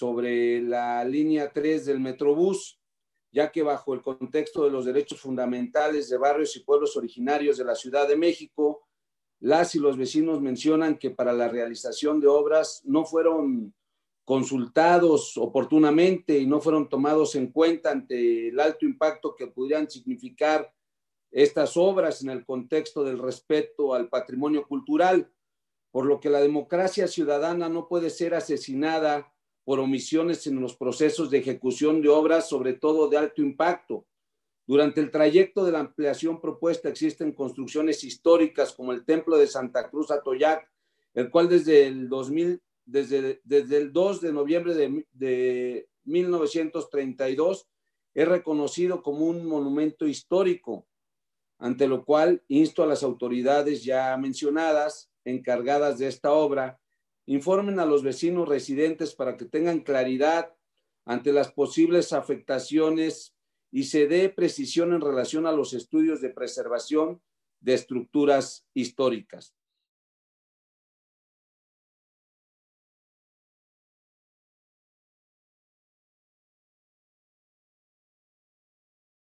sobre la línea 3 del Metrobús, ya que bajo el contexto de los derechos fundamentales de barrios y pueblos originarios de la Ciudad de México, las y los vecinos mencionan que para la realización de obras no fueron consultados oportunamente y no fueron tomados en cuenta ante el alto impacto que pudieran significar estas obras en el contexto del respeto al patrimonio cultural, por lo que la democracia ciudadana no puede ser asesinada por omisiones en los procesos de ejecución de obras, sobre todo de alto impacto. Durante el trayecto de la ampliación propuesta existen construcciones históricas como el Templo de Santa Cruz Atoyac, el cual desde el 2000, desde, el 2 de noviembre de, de 1932 es reconocido como un monumento histórico, ante lo cual insto a las autoridades ya mencionadas encargadas de esta obra Informen a los vecinos residentes para que tengan claridad ante las posibles afectaciones y se dé precisión en relación a los estudios de preservación de estructuras históricas.